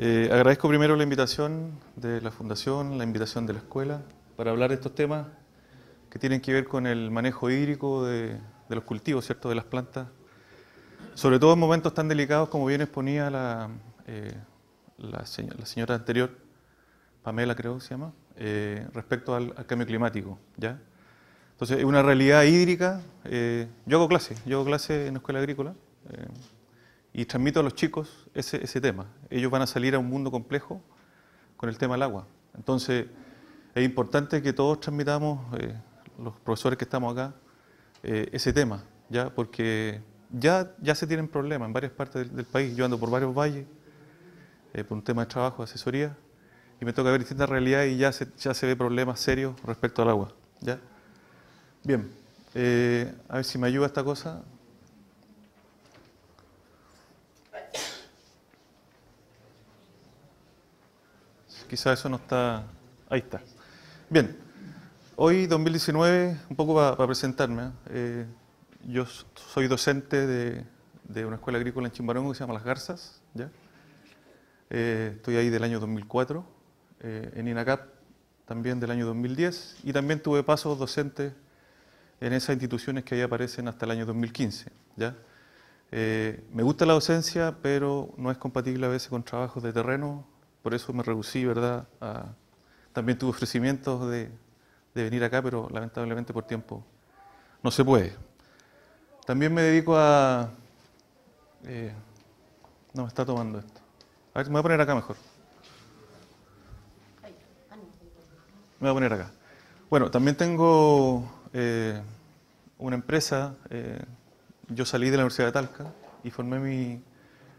Eh, agradezco primero la invitación de la Fundación, la invitación de la escuela, para hablar de estos temas que tienen que ver con el manejo hídrico de, los cultivos, ¿cierto?, de las plantas, sobre todo en momentos tan delicados como bien exponía la, eh, señora, anterior, Pamela creo que se llama, eh, respecto al, cambio climático, ¿ya? Entonces, una realidad hídrica, yo hago clase, yo hago clase en la escuela agrícola, y transmito a los chicos ese, tema. Ellos van a salir a un mundo complejo con el tema del agua. Entonces, es importante que todos transmitamos, eh, los profesores que estamos acá, eh, ese tema, ¿ya? porque ya, ya se tienen problemas en varias partes del, país. Yo ando por varios valles, eh, por un tema de trabajo, de asesoría, y me toca ver distintas realidades y ya se, ya se ve problemas serios respecto al agua. ¿ya? Bien, a ver si me ayuda esta cosa. Quizás eso no está... Ahí está. Bien. Hoy, 2019, un poco para presentarme. Eh, yo soy docente de, una escuela agrícola en Chimbarongo que se llama Las Garzas. ¿ya? Eh, estoy ahí del año 2004. Eh, en INACAP también del año 2010. Y también tuve pasos docentes en esas instituciones que ahí aparecen hasta el año 2015. ¿ya? me gusta la docencia, pero no es compatible a veces con trabajos de terreno por eso me reducí, ¿verdad? también tuve ofrecimientos de, venir acá, pero lamentablemente por tiempo no se puede. También me dedico a... Eh, no me está tomando esto. A ver, me voy a poner acá mejor. Me voy a poner acá. Bueno, también tengo eh, una empresa. Eh, yo salí de la Universidad de Talca y formé mi,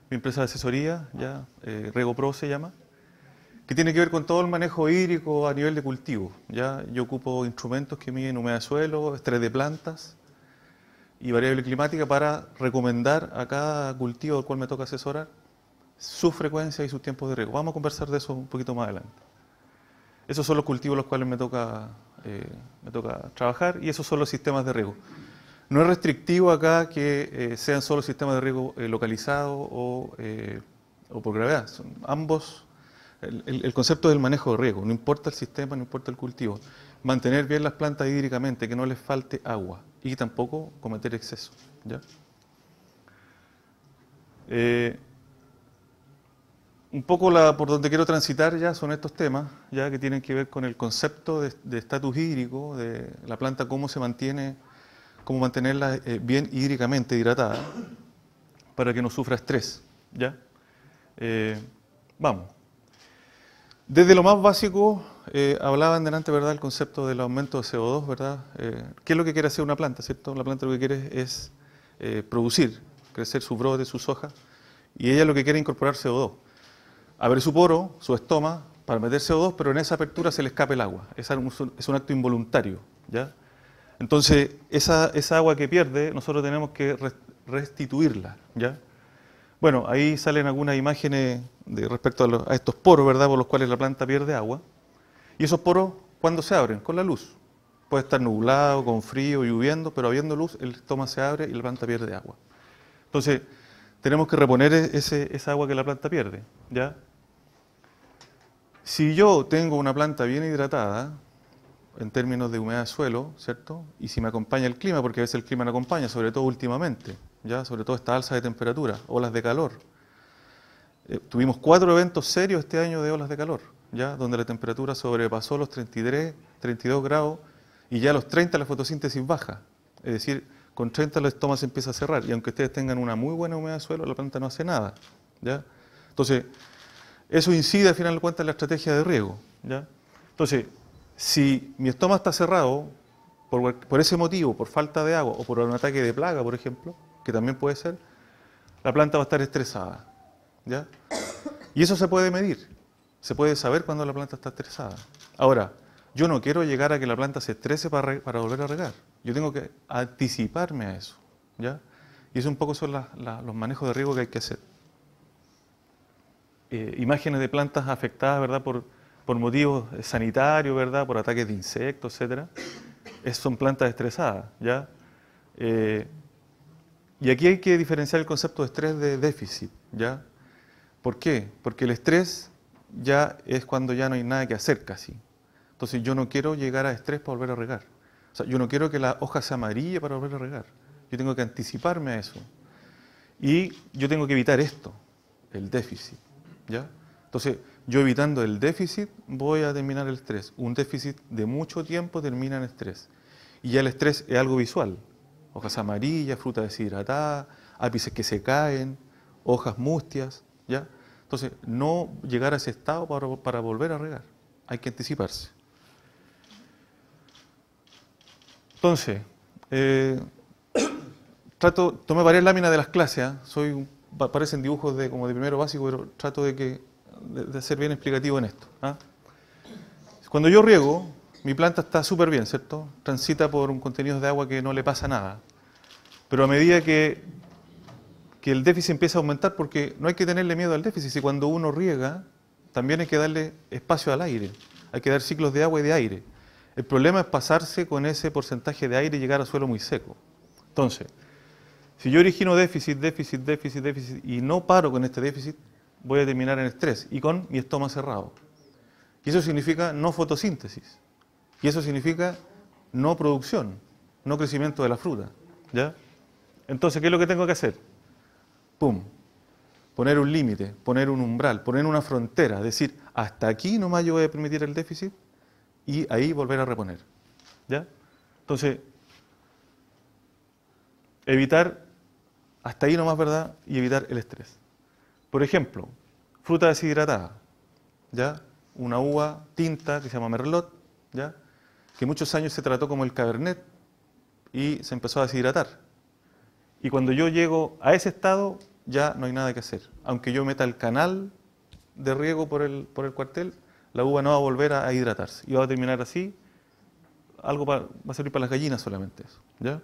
mi empresa de asesoría, ya, Rego Pro se llama que tiene que ver con todo el manejo hídrico a nivel de cultivo. ¿ya? Yo ocupo instrumentos que miden humedad de suelo, estrés de plantas y variable climática para recomendar a cada cultivo al cual me toca asesorar su frecuencia y sus tiempos de riego. Vamos a conversar de eso un poquito más adelante. Esos son los cultivos los cuales me toca, eh, me toca trabajar y esos son los sistemas de riego. No es restrictivo acá que eh, sean solo sistemas de riego eh, localizados o, o por gravedad. Son ambos el, concepto del manejo de riesgo no importa el sistema, no importa el cultivo, mantener bien las plantas hídricamente, que no les falte agua y tampoco cometer exceso eh, un poco la, por donde quiero transitar ya son estos temas, ya que tienen que ver con el concepto de estatus hídrico, de la planta cómo se mantiene, cómo mantenerla eh, bien hídricamente hidratada para que no sufra estrés. ¿ya? Eh, vamos. Desde lo más básico, eh, hablaban delante, ¿verdad?, el concepto del aumento de CO2, ¿verdad? Eh, ¿Qué es lo que quiere hacer una planta, cierto? La planta lo que quiere es eh, producir, crecer su brotes, sus hojas, y ella lo que quiere es incorporar CO2. Abre su poro, su estoma, para meter CO2, pero en esa apertura se le escapa el agua. Es un, acto involuntario, ¿ya? Entonces, esa, esa agua que pierde, nosotros tenemos que restituirla, ¿ya? Bueno, ahí salen algunas imágenes de respecto a, estos poros, ¿verdad?, por los cuales la planta pierde agua. Y esos poros, ¿cuándo se abren? Con la luz. Puede estar nublado, con frío, lloviendo, pero habiendo luz, el estoma se abre y la planta pierde agua. Entonces, tenemos que reponer e-, ese, esa agua que la planta pierde, ¿ya? Si yo tengo una planta bien hidratada, en términos de humedad de suelo, ¿cierto? Y si me acompaña el clima, porque a veces el clima no acompaña, sobre todo últimamente, ¿ya? Sobre todo esta alza de temperatura, olas de calor. Eh, tuvimos cuatro eventos serios este año de olas de calor, ¿ya? Donde la temperatura sobrepasó los 33, 32 grados y ya a los 30 la fotosíntesis baja. Es decir, con 30 las estomas se empieza a cerrar y aunque ustedes tengan una muy buena humedad de suelo, la planta no hace nada, ¿ya? Entonces, eso incide al final de cuentas en la estrategia de riego, ¿ya? Entonces, si mi estómago está cerrado por, ese motivo, por falta de agua o por un ataque de plaga, por ejemplo, que también puede ser, la planta va a estar estresada. ¿ya? Y eso se puede medir, se puede saber cuándo la planta está estresada. Ahora, yo no quiero llegar a que la planta se estrese para, volver a regar. Yo tengo que anticiparme a eso. ¿ya? Y eso un poco son los manejos de riego que hay que hacer. Eh, imágenes de plantas afectadas ¿verdad? por por motivos sanitarios, ¿verdad? Por ataques de insectos, etcétera. Es, son plantas estresadas, ¿ya? Eh, y aquí hay que diferenciar el concepto de estrés de déficit, ¿ya? ¿Por qué? Porque el estrés ya es cuando ya no hay nada que hacer casi. Entonces yo no quiero llegar a estrés para volver a regar. O sea, yo no quiero que la hoja se amarille para volver a regar. Yo tengo que anticiparme a eso. Y yo tengo que evitar esto, el déficit, ¿ya? Entonces, yo evitando el déficit voy a terminar el estrés. Un déficit de mucho tiempo termina en estrés. Y ya el estrés es algo visual. Hojas amarillas, fruta deshidratada, ápices que se caen, hojas mustias, ¿ya? Entonces, no llegar a ese estado para, volver a regar. Hay que anticiparse. Entonces, eh, trato, tomé varias láminas de las clases, ¿ah? soy, parecen dibujos de, como de primero básico, pero trato de que de, ser bien explicativo en esto. ¿ah? Cuando yo riego, mi planta está súper bien, ¿cierto? Transita por un contenido de agua que no le pasa nada. Pero a medida que, que el déficit empieza a aumentar, porque no hay que tenerle miedo al déficit, si cuando uno riega, también hay que darle espacio al aire, hay que dar ciclos de agua y de aire. El problema es pasarse con ese porcentaje de aire y llegar a suelo muy seco. Entonces, si yo origino déficit, déficit, déficit, déficit y no paro con este déficit, voy a terminar en estrés y con mi estómago cerrado. Y eso significa no fotosíntesis. Y eso significa no producción, no crecimiento de la fruta. ¿ya? Entonces, ¿qué es lo que tengo que hacer? Pum. Poner un límite, poner un umbral, poner una frontera, decir, hasta aquí nomás yo voy a permitir el déficit y ahí volver a reponer. ¿Ya? Entonces, evitar hasta ahí nomás, ¿verdad? Y evitar el estrés. Por ejemplo, fruta deshidratada, ¿ya? Una uva tinta que se llama merlot, ¿ya? Que muchos años se trató como el cabernet y se empezó a deshidratar. Y cuando yo llego a ese estado, ya no hay nada que hacer. Aunque yo meta el canal de riego por el, por el cuartel, la uva no va a volver a, hidratarse y va a terminar así. Algo va a servir para las gallinas solamente eso, ¿ya?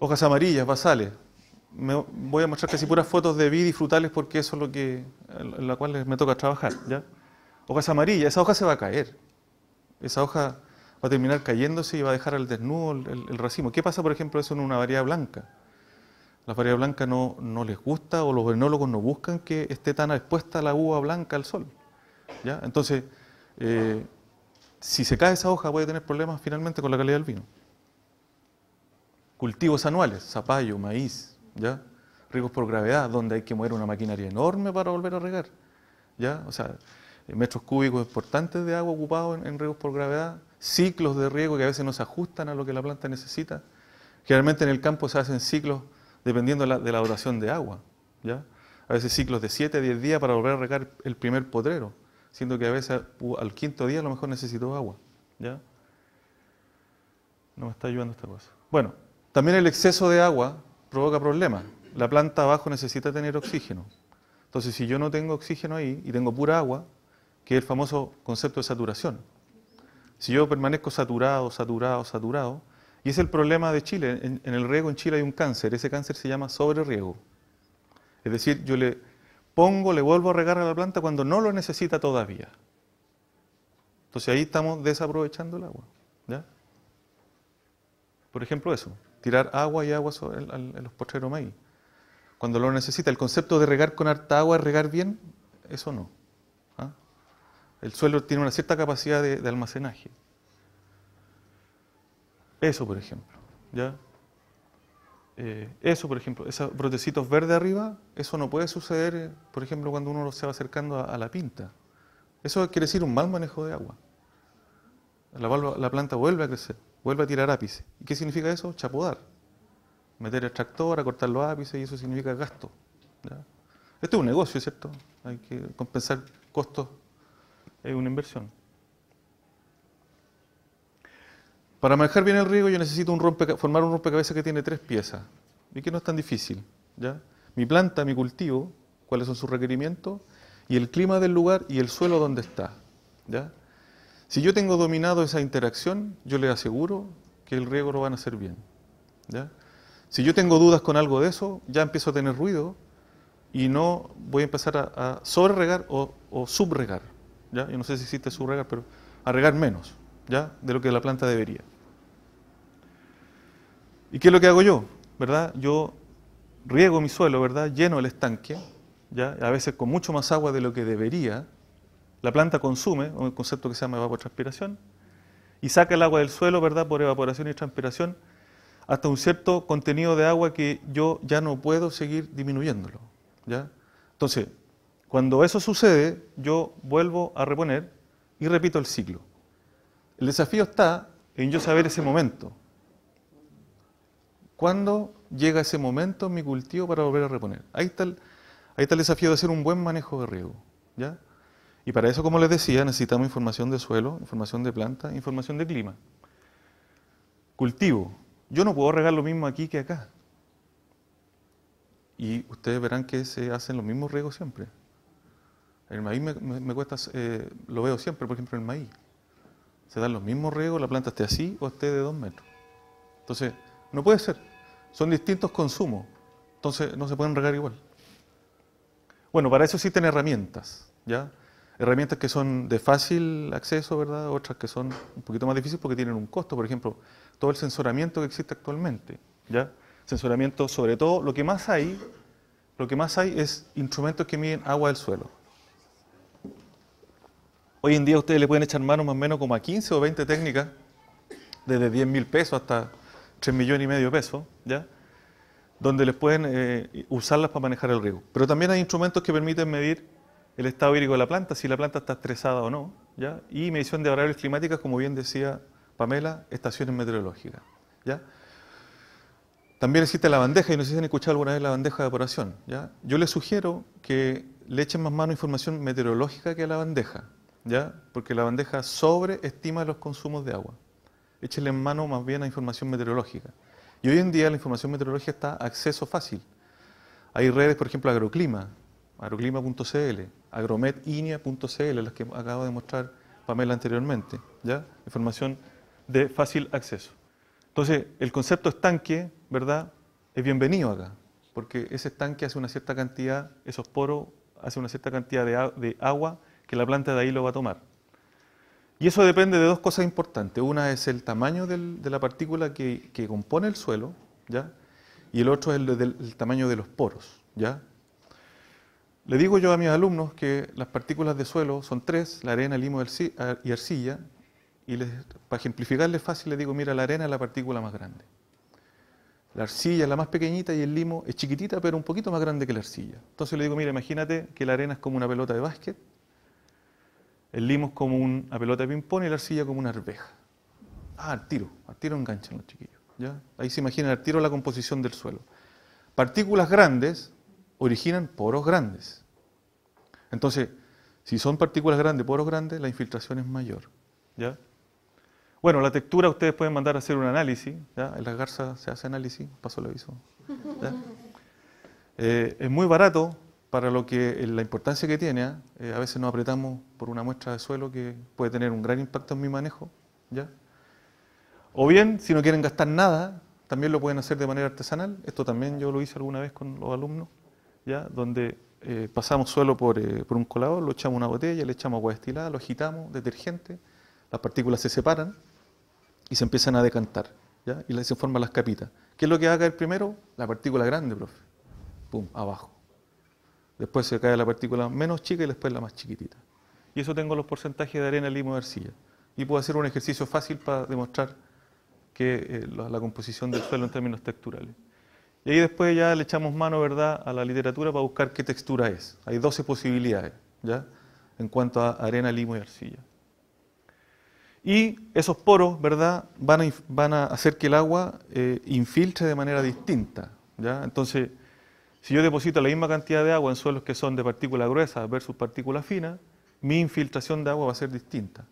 Hojas amarillas, basales, voy a mostrar casi puras fotos de vid y frutales porque eso es lo que, en la cual me toca trabajar. ¿ya? Hojas amarillas, esa hoja se va a caer. Esa hoja va a terminar cayéndose y va a dejar al desnudo el, racimo. ¿Qué pasa, por ejemplo, eso en una variedad blanca? la variedad blanca no, les gusta o los venólogos no buscan que esté tan expuesta la uva blanca al sol. ¿ya? Entonces, eh, si se cae esa hoja, puede tener problemas finalmente con la calidad del vino. Cultivos anuales, zapallo, maíz, ¿ya? Riegos por gravedad, donde hay que mover una maquinaria enorme para volver a regar, ¿ya? O sea, eh, metros cúbicos importantes de agua ocupados en, riegos por gravedad, ciclos de riego que a veces no se ajustan a lo que la planta necesita. Generalmente en el campo se hacen ciclos dependiendo de la, de duración de agua, ¿ya? A veces ciclos de 7 a 10 días para volver a regar el primer potrero, siendo que a veces al quinto día a lo mejor necesito agua, ¿ya? No me está ayudando esta cosa. Bueno, también el exceso de agua provoca problemas. La planta abajo necesita tener oxígeno. Entonces, si yo no tengo oxígeno ahí y tengo pura agua, que es el famoso concepto de saturación. Si yo permanezco saturado, saturado, saturado, y es el problema de Chile, en, el riego en Chile hay un cáncer, ese cáncer se llama sobre riego Es decir, yo le pongo, le vuelvo a regar a la planta cuando no lo necesita todavía. Entonces ahí estamos desaprovechando el agua. Por ejemplo, eso tirar agua y agua sobre el, los potreros maíz, cuando lo necesita. El concepto de regar con harta agua, regar bien, eso no. ¿ah? El suelo tiene una cierta capacidad de, almacenaje. Eso, por ejemplo. ¿ya? Eh, eso, por ejemplo, esos brotecitos verdes arriba, eso no puede suceder, eh, por ejemplo, cuando uno se va acercando a, la pinta. Eso quiere decir un mal manejo de agua. la planta vuelve a crecer vuelve a tirar ápice. ¿Y qué significa eso? Chapodar. Meter el tractor, cortar los ápices y eso significa gasto. Este Esto es un negocio, ¿cierto? Hay que compensar costos, es una inversión. Para manejar bien el riego yo necesito un formar un rompecabezas que tiene tres piezas y que no es tan difícil. ¿ya? Mi planta, mi cultivo, cuáles son sus requerimientos y el clima del lugar y el suelo donde está. ¿ya? Si yo tengo dominado esa interacción, yo le aseguro que el riego lo van a hacer bien. Si yo tengo dudas con algo de eso, ya empiezo a tener ruido y no voy a empezar a, a sobreregar o, subregar. ¿ya? Yo no sé si existe subregar, pero a regar menos ¿ya? de lo que la planta debería. ¿Y qué es lo que hago yo? ¿Verdad? Yo riego mi suelo, ¿verdad? Lleno el estanque, ¿ya? a veces con mucho más agua de lo que debería, la planta consume, un concepto que se llama evapotranspiración, y saca el agua del suelo, ¿verdad?, por evaporación y transpiración, hasta un cierto contenido de agua que yo ya no puedo seguir disminuyéndolo, ¿ya? Entonces, cuando eso sucede, yo vuelvo a reponer y repito el ciclo. El desafío está en yo saber ese momento. ¿Cuándo llega ese momento mi cultivo para volver a reponer? Ahí está el, ahí está el desafío de hacer un buen manejo de riego, ¿ya?, y para eso, como les decía, necesitamos información de suelo, información de planta, información de clima. Cultivo. Yo no puedo regar lo mismo aquí que acá. Y ustedes verán que se hacen los mismos riegos siempre. El maíz me, cuesta, eh, lo veo siempre, por ejemplo, el maíz. Se dan los mismos riegos, la planta esté así o esté de dos metros. Entonces, no puede ser. Son distintos consumos. Entonces, no se pueden regar igual. Bueno, para eso existen herramientas, ¿ya? herramientas que son de fácil acceso, ¿verdad? Otras que son un poquito más difíciles porque tienen un costo. Por ejemplo, todo el sensoramiento que existe actualmente, ¿ya? sensoramiento sobre todo, lo que más hay, lo que más hay es instrumentos que miden agua del suelo. Hoy en día ustedes le pueden echar mano más o menos como a 15 o 20 técnicas, desde 10 mil pesos hasta 3 millones y medio pesos, ¿ya? donde les pueden eh, usarlas para manejar el riesgo. Pero también hay instrumentos que permiten medir el estado hídrico de la planta, si la planta está estresada o no, ¿ya? y medición de variables climáticas, como bien decía Pamela, estaciones meteorológicas. ¿ya? También existe la bandeja, y no sé si han escuchado alguna vez la bandeja de evaporación. ¿ya? Yo les sugiero que le echen más mano información meteorológica que a la bandeja, ¿ya? porque la bandeja sobreestima los consumos de agua. Échenle en mano más bien a información meteorológica. Y hoy en día la información meteorológica está a acceso fácil. Hay redes, por ejemplo, Agroclima, agroclima.cl, agromet.inia.cl, las que acabo de mostrar Pamela anteriormente, ¿ya? Información de fácil acceso. Entonces, el concepto estanque, ¿verdad? Es bienvenido acá, porque ese estanque hace una cierta cantidad, esos poros hace una cierta cantidad de, agua que la planta de ahí lo va a tomar. Y eso depende de dos cosas importantes. Una es el tamaño de la partícula que, compone el suelo, ¿ya? Y el otro es el, el tamaño de los poros, ¿ya? Le digo yo a mis alumnos que las partículas de suelo son tres, la arena, el limo ah, y arcilla, y les, para ejemplificarles fácil les digo, mira, la arena es la partícula más grande. La arcilla es la más pequeñita y el limo es chiquitita, pero un poquito más grande que la arcilla. Entonces le digo, mira, imagínate que la arena es como una pelota de básquet, el limo es como una pelota de ping-pong y la arcilla como una arveja. Ah, al tiro, al tiro enganchan los chiquillos. ¿ya? Ahí se imagina el tiro la composición del suelo. Partículas grandes originan poros grandes. Entonces, si son partículas grandes, poros grandes, la infiltración es mayor. ¿ya? Bueno, la textura ustedes pueden mandar a hacer un análisis. En las garzas se hace análisis, paso el aviso. Eh, es muy barato para lo que eh, la importancia que tiene. ¿ah? Eh, a veces nos apretamos por una muestra de suelo que puede tener un gran impacto en mi manejo. ¿ya? O bien, si no quieren gastar nada, también lo pueden hacer de manera artesanal. Esto también yo lo hice alguna vez con los alumnos donde eh, pasamos suelo eh, por, un colador, lo echamos una botella, le echamos agua destilada, lo agitamos, detergente, las partículas se separan y se empiezan a decantar y se forman las capitas. ¿Qué es lo que va a caer primero? La partícula grande, profe. Pum, abajo. Después se cae la partícula menos chica y después la más chiquitita. Y eso tengo los porcentajes de arena, limo y arcilla. Y puedo hacer un ejercicio fácil para demostrar que eh, la composición del suelo en términos texturales. Y ahí después ya le echamos mano, ¿verdad?, a la literatura para buscar qué textura es. Hay 12 posibilidades, ¿ya?, en cuanto a arena, limo y arcilla. Y esos poros, ¿verdad?, van a, van a hacer que el agua eh, infiltre de manera distinta, ¿ya? Entonces, si yo deposito la misma cantidad de agua en suelos que son de partícula gruesa versus partícula fina, mi infiltración de agua va a ser distinta.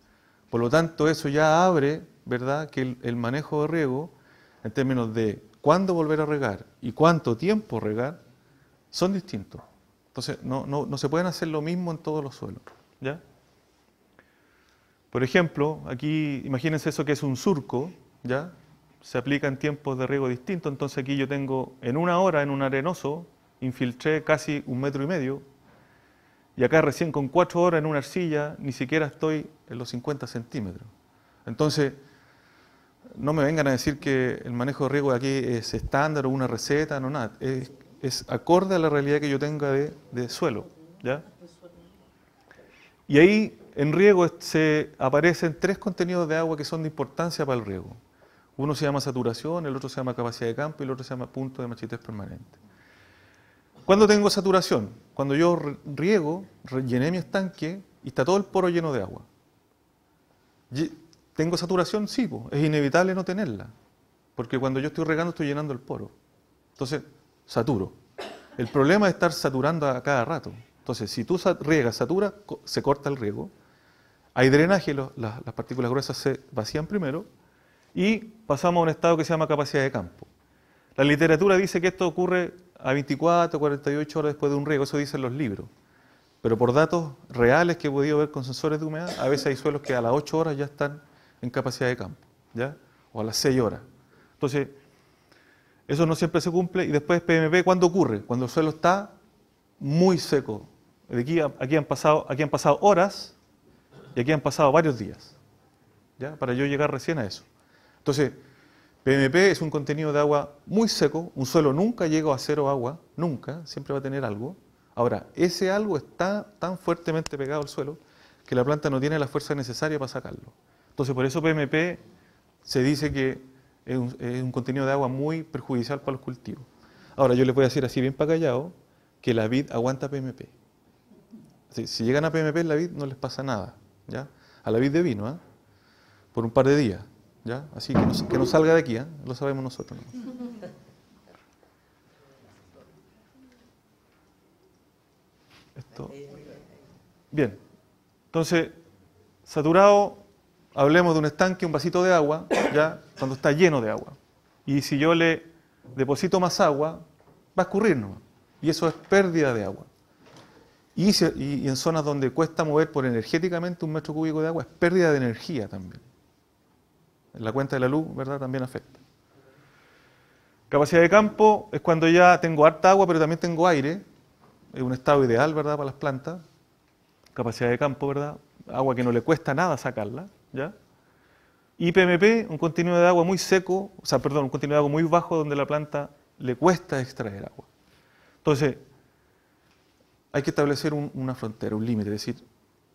Por lo tanto, eso ya abre, ¿verdad?, que el manejo de riego, en términos de cuándo volver a regar y cuánto tiempo regar son distintos. Entonces, no, se pueden hacer lo mismo en todos los suelos. ¿ya? Por ejemplo, aquí imagínense eso que es un surco, ¿ya? se aplica en tiempos de riego distintos, entonces aquí yo tengo en una hora en un arenoso, infiltré casi un metro y medio, y acá recién con cuatro horas en una arcilla, ni siquiera estoy en los 50 centímetros. Entonces, no me vengan a decir que el manejo de riego de aquí es estándar o una receta, no nada. Es, acorde a la realidad que yo tenga de, suelo. ¿ya? Y ahí en riego se aparecen tres contenidos de agua que son de importancia para el riego. Uno se llama saturación, el otro se llama capacidad de campo y el otro se llama punto de machitez permanente. ¿Cuándo tengo saturación? Cuando yo riego, llené mi estanque y está todo el poro lleno de agua. ¿Tengo saturación? Sí, es inevitable no tenerla. Porque cuando yo estoy regando estoy llenando el poro. Entonces, saturo. El problema es estar saturando a cada rato. Entonces, si tú riegas, saturas, se corta el riego. Hay drenaje, las, partículas gruesas se vacían primero y pasamos a un estado que se llama capacidad de campo. La literatura dice que esto ocurre a 24, o 48 horas después de un riego, eso dicen los libros. Pero por datos reales que he podido ver con sensores de humedad, a veces hay suelos que a las 8 horas ya están en capacidad de campo, ¿ya? O a las 6 horas. Entonces, eso no siempre se cumple. Y después PMP, ¿cuándo ocurre? Cuando el suelo está muy seco. aquí, aquí, han pasado, aquí han pasado horas y aquí han pasado varios días, ¿ya? Para yo llegar recién a eso. Entonces, PMP es un contenido de agua muy seco, un suelo nunca llega a cero agua, nunca, siempre va a tener algo. Ahora, ese algo está tan fuertemente pegado al suelo que la planta no tiene la fuerza necesaria para sacarlo. Entonces, por eso PMP se dice que es un, contenido de agua muy perjudicial para los cultivos. Ahora, yo les voy a decir así bien para callado que la vid aguanta PMP. Si, llegan a PMP la vid no les pasa nada, ¿ya? A la vid de vino, ¿eh? Por un par de días, ¿ya? Así que no, salga de aquí, ¿ah? Lo sabemos nosotros. Bien. Entonces, saturado hablemos de un estanque, un vasito de agua, ya cuando está lleno de agua. Y si yo le deposito más agua, va a escurrir nomás. Y eso es pérdida de agua. Y, en zonas donde cuesta mover por energéticamente un metro cúbico de agua, es pérdida de energía también. En La cuenta de la luz, ¿verdad? También afecta. Capacidad de campo es cuando ya tengo harta agua, pero también tengo aire. Es un estado ideal, ¿verdad? Para las plantas. Capacidad de campo, ¿verdad? Agua que no le cuesta nada sacarla. ¿ya? Y PMP, un continuo de agua muy seco, o sea, perdón, un contenido de agua muy bajo donde la planta le cuesta extraer agua. Entonces, hay que establecer una frontera, un límite, es decir,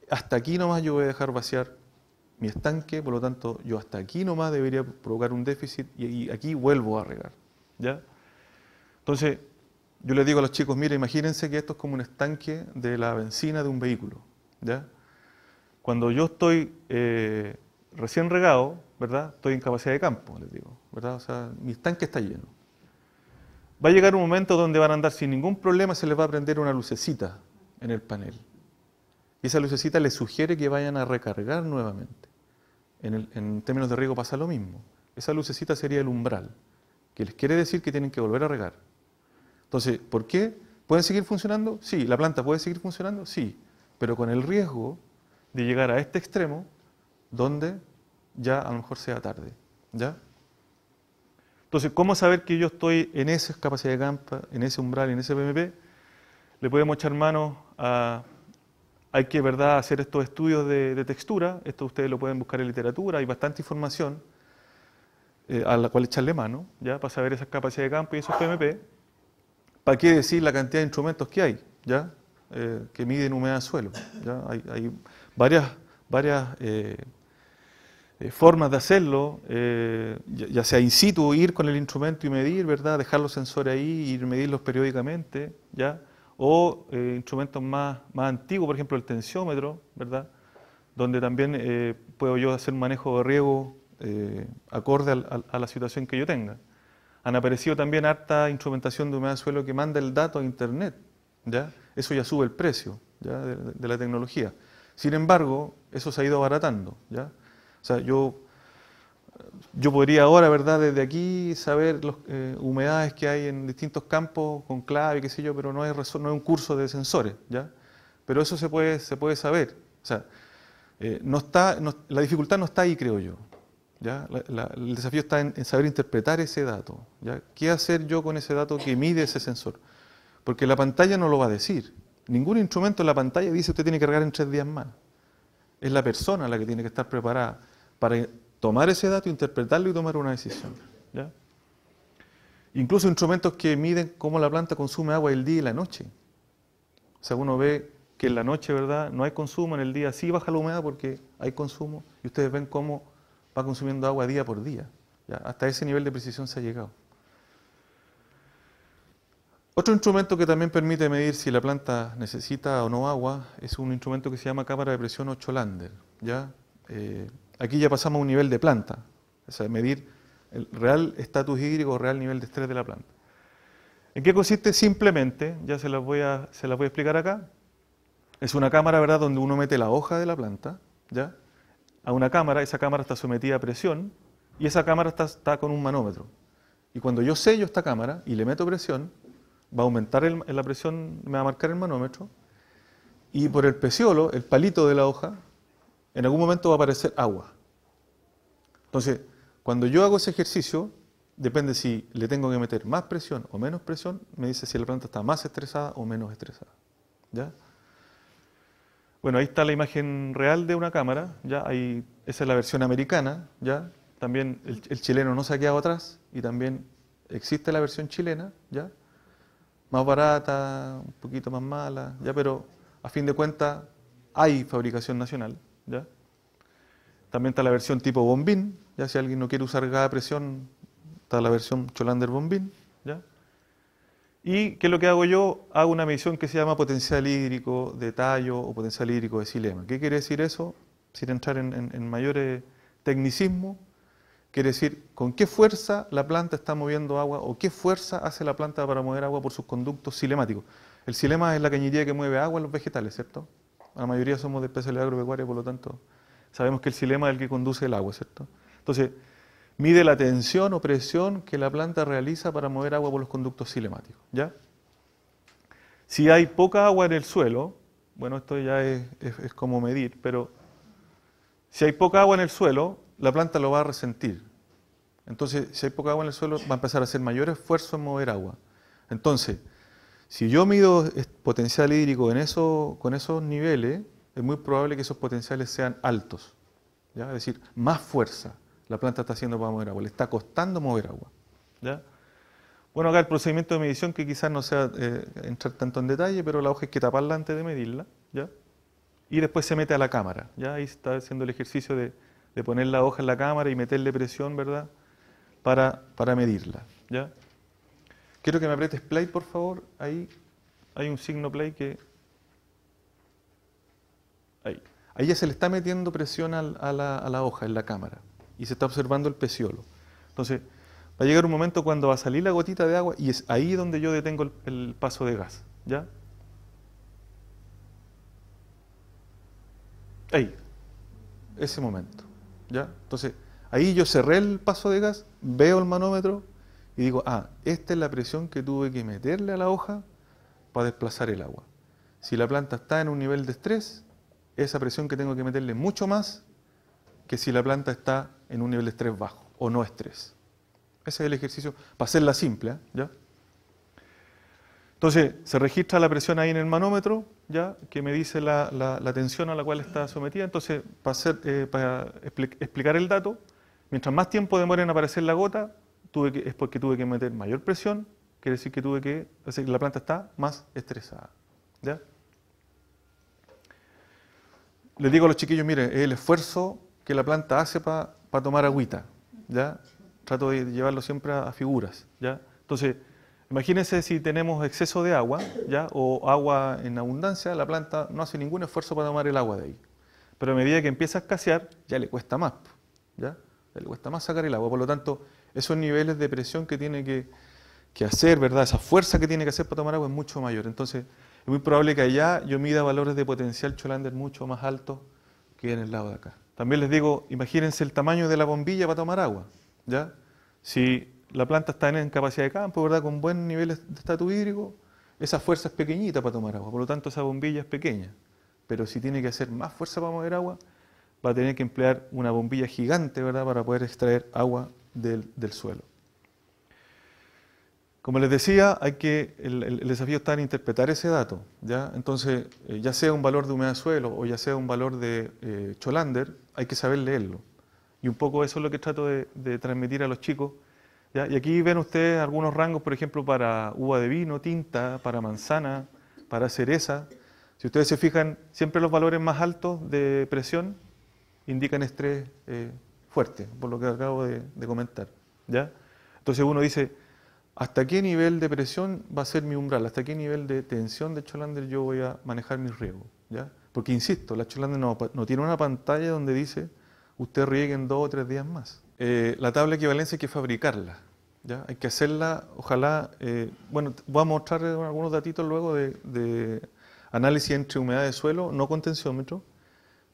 hasta aquí nomás yo voy a dejar vaciar mi estanque, por lo tanto, yo hasta aquí nomás debería provocar un déficit y, aquí vuelvo a regar, ¿ya? Entonces, yo les digo a los chicos, mira, imagínense que esto es como un estanque de la benzina de un vehículo, ¿ya? Cuando yo estoy eh, recién regado, ¿verdad? Estoy en capacidad de campo, les digo, ¿verdad? O sea, mi tanque está lleno. Va a llegar un momento donde van a andar sin ningún problema, se les va a prender una lucecita en el panel. Y esa lucecita les sugiere que vayan a recargar nuevamente. En, en términos de riego pasa lo mismo. Esa lucecita sería el umbral, que les quiere decir que tienen que volver a regar. Entonces, ¿por qué? ¿Pueden seguir funcionando? Sí. ¿La planta puede seguir funcionando? Sí. Pero con el riesgo de llegar a este extremo donde ya a lo mejor sea tarde. ¿ya? Entonces, ¿cómo saber que yo estoy en esa capacidad de campo, en ese umbral, en ese PMP? Le podemos echar mano a... Hay que, ¿verdad?, hacer estos estudios de, textura. Esto ustedes lo pueden buscar en literatura. Hay bastante información eh, a la cual echarle mano, ¿ya?, para saber esas capacidades de campo y esos PMP. ¿Para qué decir la cantidad de instrumentos que hay, ¿ya?, eh, que miden humedad de suelo. hay varias, eh, eh, formas de hacerlo, eh, ya, sea in situ, ir con el instrumento y medir, ¿verdad? Dejar los sensores ahí y medirlos periódicamente, O instrumentos más, antiguos, por ejemplo el tensiómetro, ¿verdad? Donde también puedo yo hacer un manejo de riego acorde a, la situación que yo tenga. Han aparecido también harta instrumentación de humedad de suelo que manda el dato a internet, ¿ya? Eso ya sube el precio de la tecnología. Sin embargo, eso se ha ido abaratando. ¿ya? O sea, yo, yo podría ahora, ¿verdad?, desde aquí saber las eh, humedades que hay en distintos campos con clave, qué sé yo, pero no, hay no es un curso de sensores. ¿ya? Pero eso se puede, se puede saber. Eh, no está, la dificultad no está ahí, creo yo. ¿ya? el desafío está en, saber interpretar ese dato. ¿Qué hacer yo con ese dato que mide ese sensor? Porque la pantalla no lo va a decir. Ningún instrumento en la pantalla dice usted tiene que cargar en tres días más. Es la persona la que tiene que estar preparada para tomar ese dato, interpretarlo y tomar una decisión. Incluso instrumentos que miden cómo la planta consume agua el día y la noche. O sea, uno ve que en la noche, ¿verdad? No hay consumo, en el día sí baja la humedad porque hay consumo y ustedes ven cómo va consumiendo agua día por día. Hasta ese nivel de precisión se ha llegado. Otro instrumento que también permite medir si la planta necesita o no agua es un instrumento que se llama cámara de presión 8 Lander. ¿ya? Eh, aquí ya pasamos a un nivel de planta, es decir, medir el real estatus hídrico o real nivel de estrés de la planta. ¿En qué consiste? Simplemente, ya se las voy a, se voy a explicar acá, es una cámara ¿verdad? donde uno mete la hoja de la planta ¿ya? a una cámara, esa cámara está sometida a presión y esa cámara está, está con un manómetro. Y cuando yo sello esta cámara y le meto presión, va a aumentar la presión, me va a marcar el manómetro, y por el peciolo, el palito de la hoja, en algún momento va a aparecer agua. Entonces, cuando yo hago ese ejercicio, depende si le tengo que meter más presión o menos presión, me dice si la planta está más estresada o menos estresada. ¿ya? Bueno, ahí está la imagen real de una cámara, ¿ya? Ahí, esa es la versión americana, ¿ya? También el, el chileno no se ha quedado atrás y también existe la versión chilena, ¿ya? más barata, un poquito más mala, ¿ya? pero a fin de cuentas hay fabricación nacional. ¿ya? También está la versión tipo bombín, ya si alguien no quiere usar gas presión, está la versión Cholander bombín. ¿ya? ¿Y qué es lo que hago yo? Hago una medición que se llama potencial hídrico de tallo o potencial hídrico de silema. ¿Qué quiere decir eso? Sin entrar en, en, en mayores tecnicismos, Quiere decir, con qué fuerza la planta está moviendo agua o qué fuerza hace la planta para mover agua por sus conductos cilemáticos. El cilema es la cañería que mueve agua en los vegetales, ¿cierto? La mayoría somos de especialidad agropecuaria, por lo tanto, sabemos que el cilema es el que conduce el agua, ¿cierto? Entonces, mide la tensión o presión que la planta realiza para mover agua por los conductos cilemáticos, ¿ya? Si hay poca agua en el suelo, bueno, esto ya es como medir, pero si hay poca agua en el suelo, la planta lo va a resentir. Entonces, si hay poca agua en el suelo, va a empezar a hacer mayor esfuerzo en mover agua. Entonces, si yo mido potencial hídrico en eso, con esos niveles, es muy probable que esos potenciales sean altos. ¿ya? Es decir, más fuerza la planta está haciendo para mover agua, le está costando mover agua. ¿ya? Bueno, acá el procedimiento de medición, que quizás no sea eh, entrar tanto en detalle, pero la hoja es que taparla antes de medirla, ¿ya? y después se mete a la cámara. ¿ya? Ahí está haciendo el ejercicio de de poner la hoja en la cámara y meterle presión, ¿verdad? Para, medirla, ¿ya? Quiero que me aprietes play, por favor. Ahí hay un signo play que... Ahí. Ahí ya se le está metiendo presión a la, a la hoja en la cámara y se está observando el peciolo. Entonces, va a llegar un momento cuando va a salir la gotita de agua y es ahí donde yo detengo el, el paso de gas, ¿ya? Ahí, ese momento. ¿ya? Entonces, ahí yo cerré el paso de gas, veo el manómetro y digo, ah, esta es la presión que tuve que meterle a la hoja para desplazar el agua. Si la planta está en un nivel de estrés, esa presión que tengo que meterle mucho más que si la planta está en un nivel de estrés bajo o no estrés. Ese es el ejercicio, para hacerla simple, ¿eh? ¿ya? Entonces, se registra la presión ahí en el manómetro, ya que me dice la, la, tensión a la cual está sometida. Entonces, para, eh, explicar el dato, mientras más tiempo demora en aparecer la gota, tuve que, es porque tuve que meter mayor presión, quiere decir que tuve que, es decir, la planta está más estresada. ¿ya? Les digo a los chiquillos, miren, es el esfuerzo que la planta hace para tomar agüita. ¿ya? Trato de llevarlo siempre a, figuras. ¿ya? Entonces, Imagínense si tenemos exceso de agua, ¿ya? o agua en abundancia, la planta no hace ningún esfuerzo para tomar el agua de ahí. Pero a medida que empieza a escasear, ya le cuesta más, ¿ya? le cuesta más sacar el agua. Por lo tanto, esos niveles de presión que tiene que, hacer, ¿verdad? esa fuerza que tiene que hacer para tomar agua es mucho mayor. Entonces, es muy probable que allá yo mida valores de potencial Cholander mucho más altos que en el lado de acá. También les digo, imagínense el tamaño de la bombilla para tomar agua. ¿ya? Si la planta está en capacidad de campo, ¿verdad? con buen nivel de estatus hídrico, esa fuerza es pequeñita para tomar agua, por lo tanto esa bombilla es pequeña. Pero si tiene que hacer más fuerza para mover agua, va a tener que emplear una bombilla gigante ¿verdad? para poder extraer agua del, suelo. Como les decía, hay que, el, desafío está en interpretar ese dato. ¿ya? Entonces, eh, ya sea un valor de humedad suelo o ya sea un valor de eh, Cholander, hay que saber leerlo. Y un poco eso es lo que trato de transmitir a los chicos y aquí ven ustedes algunos rangos, por ejemplo, para uva de vino, tinta, para manzana, para cereza. Si ustedes se fijan, siempre los valores más altos de presión indican estrés eh, fuerte, por lo que acabo de, comentar. ¿ya? Entonces uno dice, ¿hasta qué nivel de presión va a ser mi umbral? ¿Hasta qué nivel de tensión de Cholander yo voy a manejar mi riego? ¿ya? Porque insisto, la Cholander no tiene una pantalla donde dice, usted riegue en dos o tres días más. Eh, la tabla de equivalencia hay que fabricarla. ¿ya? Hay que hacerla, ojalá, eh, bueno, voy a mostrar eh, algunos datitos luego de, análisis entre humedad de suelo, no con tensiómetro,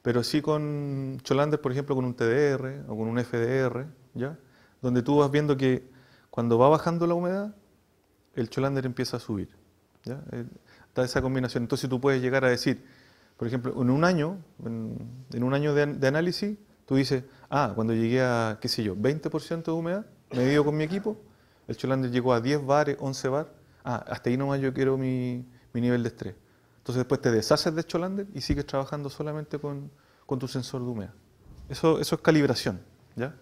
pero sí con Cholander, por ejemplo, con un TDR o con un FDR, ¿ya? donde tú vas viendo que cuando va bajando la humedad, el Cholander empieza a subir. ¿ya? esa combinación. Entonces tú puedes llegar a decir, por ejemplo, en un año, en, un año de, de, análisis, tú dices, Ah, cuando llegué a, qué sé yo, 20% de humedad, medido con mi equipo, el Cholander llegó a 10 bares, 11 bar. Ah, hasta ahí nomás yo quiero mi, nivel de estrés. Entonces después te deshaces del Cholander y sigues trabajando solamente con, tu sensor de humedad. Eso, eso es calibración, ¿ya?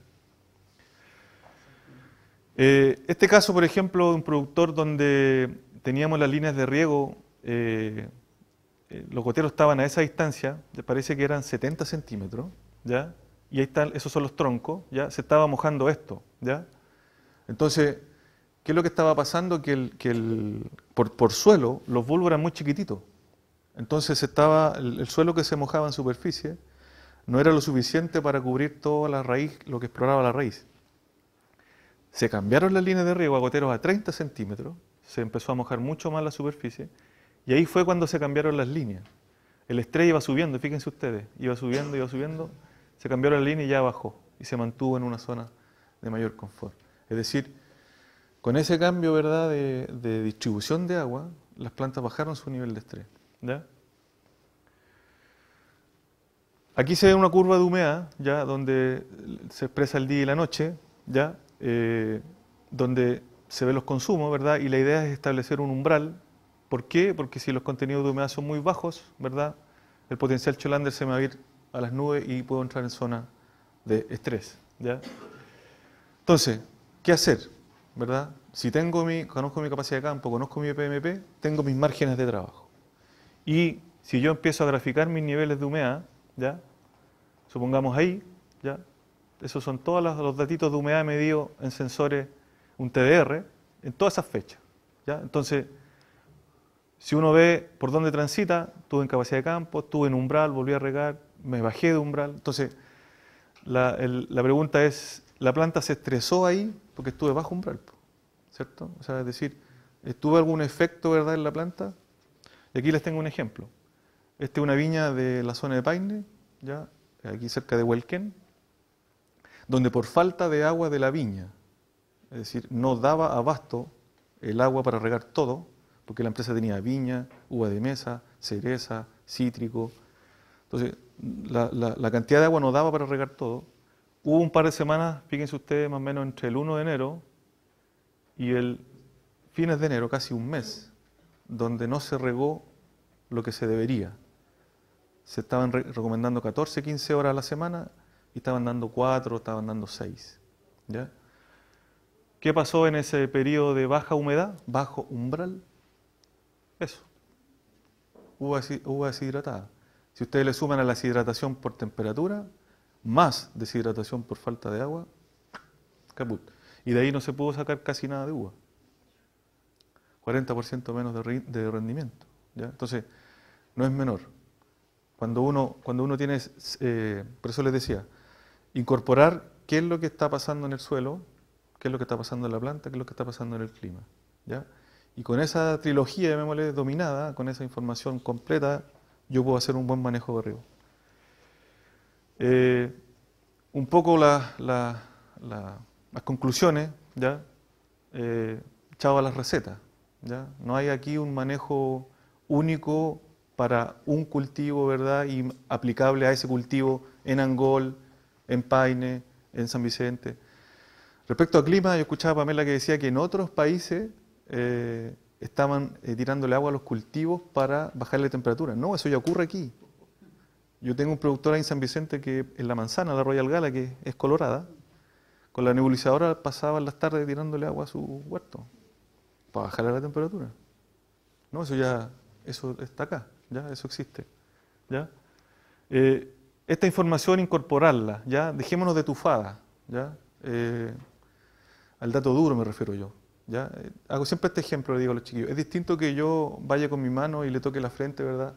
Eh, este caso, por ejemplo, de un productor donde teníamos las líneas de riego, eh, eh, los goteros estaban a esa distancia, parece que eran 70 centímetros, ¿ya? y ahí están, esos son los troncos, ¿ya? Se estaba mojando esto, ¿ya? Entonces, ¿qué es lo que estaba pasando? Que, el, que el, por, suelo los bulbos eran muy chiquititos. Entonces estaba, el, suelo que se mojaba en superficie no era lo suficiente para cubrir toda la raíz, lo que exploraba la raíz. Se cambiaron las líneas de riego a goteros a 30 centímetros, se empezó a mojar mucho más la superficie, y ahí fue cuando se cambiaron las líneas. El estrés iba subiendo, fíjense ustedes, iba subiendo, iba subiendo, se cambió la línea y ya bajó y se mantuvo en una zona de mayor confort. Es decir, con ese cambio ¿verdad? De, distribución de agua, las plantas bajaron su nivel de estrés. Aquí se ve una curva de humedad, ¿ya? donde se expresa el día y la noche, ¿ya? Eh, donde se ven los consumos, ¿verdad? Y la idea es establecer un umbral. ¿Por qué? Porque si los contenidos de humedad son muy bajos, ¿verdad? El potencial Cholander se me va a ir a las nubes y puedo entrar en zona de estrés. ¿ya? Entonces, ¿qué hacer? ¿Verdad? Si tengo mi, conozco mi capacidad de campo, conozco mi PMP, tengo mis márgenes de trabajo. Y si yo empiezo a graficar mis niveles de humedad, ¿ya? supongamos ahí, ¿ya? esos son todos los datitos de humedad medidos en sensores, un TDR, en todas esas fechas. ¿ya? Entonces, si uno ve por dónde transita, tuve en capacidad de campo, estuve en umbral, volví a regar, me bajé de umbral. Entonces, la, pregunta es, ¿la planta se estresó ahí porque estuve bajo umbral? ¿Cierto? es decir, ¿estuvo algún efecto verdad, en la planta? Y aquí les tengo un ejemplo. Esta es una viña de la zona de Paine, ya, aquí cerca de Huelquén, donde por falta de agua de la viña, es decir, no daba abasto el agua para regar todo, porque la empresa tenía viña, uva de mesa, cereza, cítrico. Entonces, la, cantidad de agua no daba para regar todo. Hubo un par de semanas, fíjense ustedes, más o menos entre el 1 de enero y el fines de enero, casi un mes, donde no se regó lo que se debería. Se estaban recomendando 14, 15 horas a la semana y estaban dando 4, estaban dando 6. ¿Qué pasó en ese periodo de baja humedad, bajo umbral? Eso. hubo deshidratada. Si ustedes le suman a la deshidratación por temperatura, más deshidratación por falta de agua, caput. Y de ahí no se pudo sacar casi nada de uva. 40% menos de, rendimiento. Entonces, no es menor. Cuando uno, cuando uno tiene, eh, por eso les decía, incorporar qué es lo que está pasando en el suelo, qué es lo que está pasando en la planta, qué es lo que está pasando en el clima. ¿ya? Y con esa trilogía, de llamémosle, dominada, con esa información completa, yo puedo hacer un buen manejo de riego. Eh, un poco las conclusiones, ¿ya? Eh, las recetas. ¿ya? No hay aquí un manejo único para un cultivo, ¿verdad? Y aplicable a ese cultivo en Angol, en Paine, en San Vicente. Respecto al clima, yo escuchaba a Pamela que decía que en otros países eh, estaban eh, tirándole agua a los cultivos para bajarle la temperatura. No, eso ya ocurre aquí. Yo tengo un productor ahí en San Vicente que en la manzana, la Royal Gala, que es colorada, con la nebulizadora pasaban las tardes tirándole agua a su huerto para bajarle la temperatura. No, eso ya eso está acá, ya eso existe. ¿ya? Eh, esta información incorporarla, ya dejémonos de tufada, ya eh, al dato duro me refiero yo. Eh, hago siempre este ejemplo, le digo a los chiquillos. Es distinto que yo vaya con mi mano y le toque la frente, ¿verdad?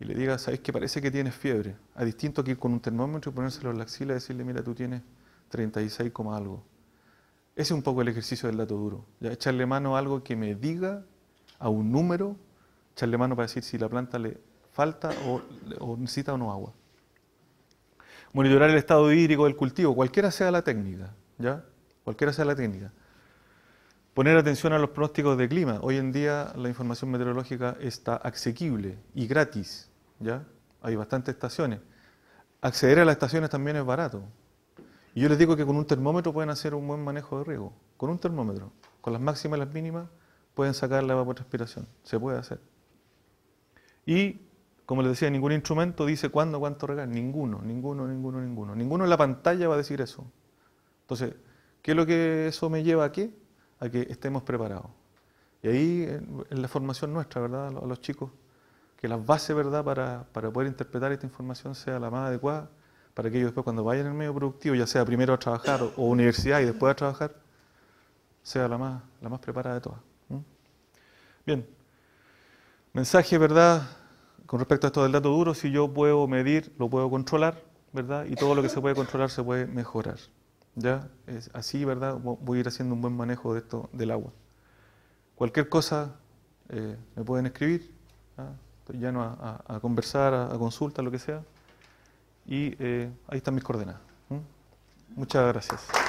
Y le diga, ¿sabes que parece que tienes fiebre? Es distinto que ir con un termómetro y ponérselo en la axila y decirle, mira, tú tienes 36, algo. Ese es un poco el ejercicio del dato duro. ¿ya? Echarle mano a algo que me diga, a un número, echarle mano para decir si la planta le falta o, o necesita o no agua. Monitorar el estado hídrico del cultivo, cualquiera sea la técnica, ¿ya? Cualquiera sea la técnica. Poner atención a los pronósticos de clima. Hoy en día la información meteorológica está asequible y gratis, ¿ya? Hay bastantes estaciones. Acceder a las estaciones también es barato. Y yo les digo que con un termómetro pueden hacer un buen manejo de riego. Con un termómetro, con las máximas y las mínimas, pueden sacar la evapotranspiración. Se puede hacer. Y, como les decía, ningún instrumento dice cuándo, cuánto regar. Ninguno, ninguno, ninguno, ninguno. Ninguno en la pantalla va a decir eso. Entonces, ¿qué es lo que eso me lleva a qué? a que estemos preparados. Y ahí, en la formación nuestra, ¿verdad?, a los chicos, que la base, ¿verdad?, para, poder interpretar esta información sea la más adecuada, para que ellos después, cuando vayan al medio productivo, ya sea primero a trabajar o, universidad y después a trabajar, sea la más, la más preparada de todas. Bien, mensaje, ¿verdad?, con respecto a esto del dato duro, si yo puedo medir, lo puedo controlar, ¿verdad? Y todo lo que se puede controlar se puede mejorar. ¿ya? Es así, ¿verdad? Voy a ir haciendo un buen manejo de esto, del agua. Cualquier cosa eh, me pueden escribir, ¿ya? ¿ah? Estoy a, conversar, a, consulta, lo que sea. Y eh, ahí están mis coordenadas. Muchas gracias.